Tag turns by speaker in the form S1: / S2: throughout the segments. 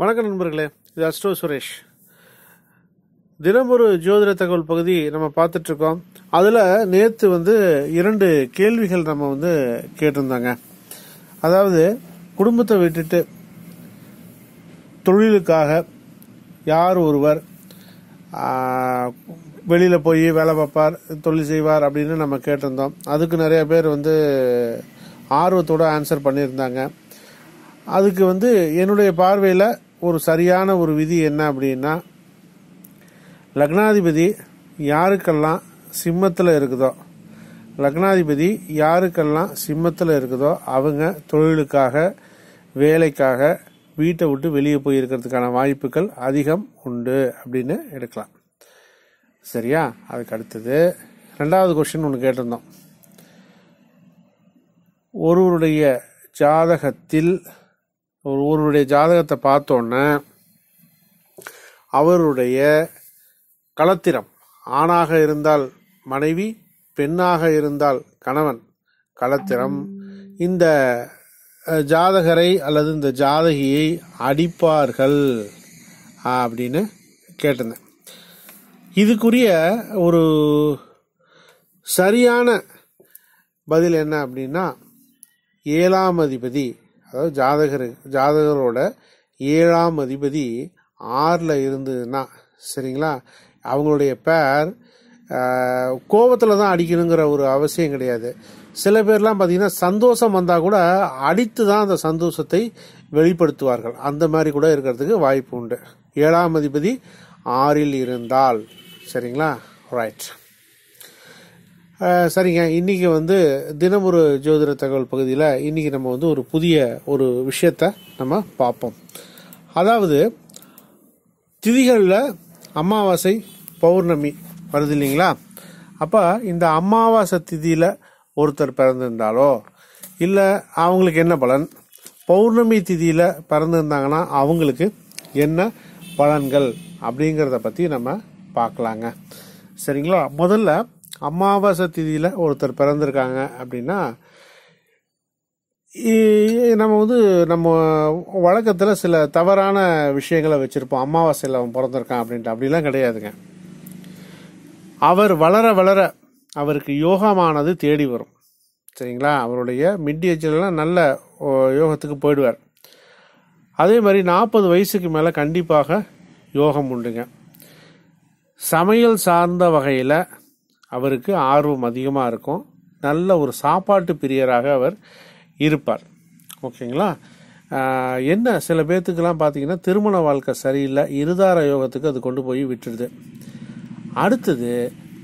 S1: வணக்கம் நண்பர்களே இது அஸ்ட்ரோ சுரேஷ் தினம் ஒரு ஜோதிட தகவல் பகுதி நம்ம பார்த்துட்ருக்கோம் அதில் நேற்று வந்து இரண்டு கேள்விகள் நம்ம வந்து கேட்டிருந்தாங்க அதாவது குடும்பத்தை விட்டுட்டு தொழிலுக்காக யார் ஒருவர் வெளியில் போய் வேலை பார்ப்பார் தொழில் செய்வார் அப்படின்னு நம்ம கேட்டிருந்தோம் அதுக்கு நிறைய பேர் வந்து ஆர்வத்தோடு ஆன்சர் பண்ணியிருந்தாங்க அதுக்கு வந்து என்னுடைய பார்வையில் ஒரு சரியான ஒரு விதி என்ன அப்படின்னா லக்னாதிபதி யாருக்கெல்லாம் சிம்மத்தில் இருக்குதோ லக்னாதிபதி யாருக்கெல்லாம் சிம்மத்தில் இருக்குதோ அவங்க தொழிலுக்காக வேலைக்காக வீட்டை விட்டு வெளியே போயிருக்கிறதுக்கான வாய்ப்புகள் அதிகம் உண்டு அப்படின்னு எடுக்கலாம் சரியா அதுக்கு அடுத்தது ரெண்டாவது கொஷின் ஒன்று கேட்டிருந்தோம் ஒருவருடைய ஜாதகத்தில் ஒரு ஒருவருடைய ஜாதகத்தை பார்த்தோன்னே அவருடைய களத்திரம் ஆணாக இருந்தால் மனைவி பெண்ணாக இருந்தால் கணவன் களத்திரம் இந்த ஜாதகரை அல்லது இந்த ஜாதகியை அடிப்பார்கள் அப்படின்னு கேட்டிருந்தேன் இதுக்குரிய ஒரு சரியான பதில் என்ன அப்படின்னா ஏழாம் அதிபதி அதாவது ஜாதகர் ஜாதகரோட ஏழாம் அதிபதி ஆறில் இருந்ததுன்னா சரிங்களா அவங்களுடைய பேர் கோபத்தில் தான் அடிக்கணுங்கிற ஒரு அவசியம் கிடையாது சில பேர்லாம் பார்த்தீங்கன்னா சந்தோஷம் வந்தால் கூட அடித்து தான் அந்த சந்தோஷத்தை வெளிப்படுத்துவார்கள் அந்த மாதிரி கூட இருக்கிறதுக்கு வாய்ப்பு உண்டு ஏழாம் அதிபதி ஆறில் இருந்தால் சரிங்களா ரைட் சரிங்க இன்னைக்கு வந்து தினமொரு ஜோதிட தகவல் பகுதியில் இன்னைக்கு நம்ம வந்து ஒரு புதிய ஒரு விஷயத்த நம்ம பார்ப்போம் அதாவது திதிகளில் அமாவாசை பௌர்ணமி வருது இல்லைங்களா அப்போ இந்த அமாவாசை திதியில் ஒருத்தர் பிறந்திருந்தாலோ இல்லை அவங்களுக்கு என்ன பலன் பௌர்ணமி திதியில் பிறந்திருந்தாங்கன்னா அவங்களுக்கு என்ன பலன்கள் அப்படிங்கிறத பற்றி நம்ம பார்க்கலாங்க சரிங்களா முதல்ல அமாவாசை திதியில் ஒருத்தர் பிறந்திருக்காங்க அப்படின்னா நம்ம வந்து நம்ம வழக்கத்தில் சில தவறான விஷயங்களை வச்சுருப்போம் அமாவாசையில் அவன் பிறந்திருக்கான் அப்படின்ட்டு அப்படிலாம் கிடையாதுங்க அவர் வளர வளர அவருக்கு யோகமானது தேடி வரும் சரிங்களா அவருடைய மிட் ஏஜ்லாம் நல்ல யோகத்துக்கு போயிடுவார் அதே மாதிரி நாற்பது வயசுக்கு மேலே கண்டிப்பாக யோகம் உண்டுங்க சமையல் சார்ந்த வகையில் அவருக்கு ஆர்வம் அதிகமாக இருக்கும் நல்ல ஒரு சாப்பாட்டு பிரியராக அவர் இருப்பார் ஓகேங்களா என்ன சில பேர்த்துக்கெல்லாம் பார்த்தீங்கன்னா திருமண வாழ்க்கை சரியில்லை இருதார யோகத்துக்கு அது கொண்டு போய் விட்டுடுது அடுத்தது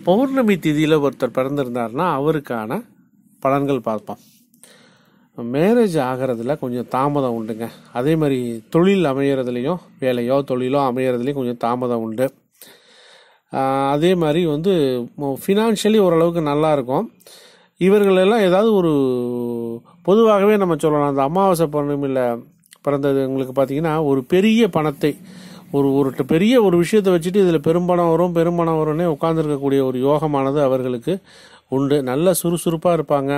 S1: பௌர்ணமி திதியில் ஒருத்தர் பிறந்திருந்தார்னா அவருக்கான பலன்கள் பார்ப்போம் மேரேஜ் ஆகிறதுல கொஞ்சம் தாமதம் உண்டுங்க அதே மாதிரி தொழில் அமையிறதுலேயும் வேலையோ தொழிலோ அமையிறதுலேயும் கொஞ்சம் தாமதம் உண்டு அதே மாதிரி வந்து ஃபினான்ஷியலி ஓரளவுக்கு நல்லாயிருக்கும் இவர்களெல்லாம் ஏதாவது ஒரு பொதுவாகவே நம்ம சொல்லலாம் அந்த அமாவாசை பௌர்ணமியில் பிறந்தது உங்களுக்கு பார்த்தீங்கன்னா ஒரு பெரிய பணத்தை ஒரு ஒரு பெரிய ஒரு விஷயத்தை வச்சுட்டு இதில் பெரும்பணம் வரும் பெரும்பணம் வரும்னே உட்காந்துருக்கக்கூடிய ஒரு யோகமானது அவர்களுக்கு உண்டு நல்ல சுறுசுறுப்பாக இருப்பாங்க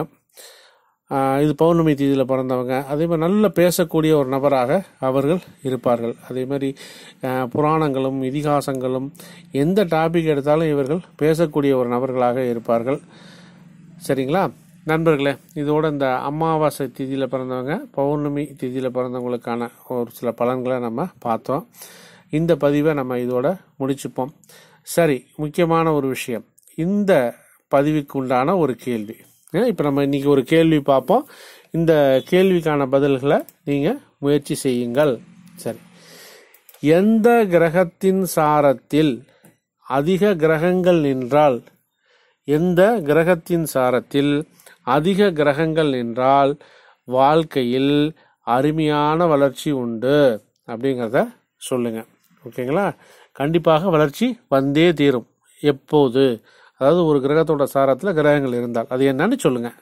S1: இது பௌர்ணமி தீதியில் பிறந்தவங்க அதே மாதிரி நல்ல பேசக்கூடிய ஒரு நபராக அவர்கள் இருப்பார்கள் அதே மாதிரி புராணங்களும் இதிகாசங்களும் எந்த டாபிக் எடுத்தாலும் இவர்கள் பேசக்கூடிய ஒரு நபர்களாக இருப்பார்கள் சரிங்களா நண்பர்களே இதோட இந்த அமாவாசை திதியில் பிறந்தவங்க பௌர்ணமி திதியில் பிறந்தவங்களுக்கான ஒரு சில பலன்களை நம்ம பார்த்தோம் இந்த பதிவை நம்ம இதோட முடிச்சுப்போம் சரி முக்கியமான ஒரு விஷயம் இந்த பதிவுக்கு உண்டான ஒரு கேள்வி இப்போ நம்ம இன்றைக்கி ஒரு கேள்வி பார்ப்போம் இந்த கேள்விக்கான பதில்களை நீங்கள் முயற்சி செய்யுங்கள் சரி எந்த கிரகத்தின் சாரத்தில் அதிக கிரகங்கள் நின்றால் எந்த கிரகத்தின் சாரத்தில் அதிக கிரகங்கள் நின்றால் வாழ்க்கையில் அருமையான வளர்ச்சி உண்டு அப்படிங்கிறத சொல்லுங்கள் ஓகேங்களா கண்டிப்பாக வளர்ச்சி வந்தே தீரும் எப்போது அதாவது ஒரு கிரகத்தோட சாரத்தில் கிரகங்கள் இருந்தால் அது என்னன்னு சொல்லுங்கள்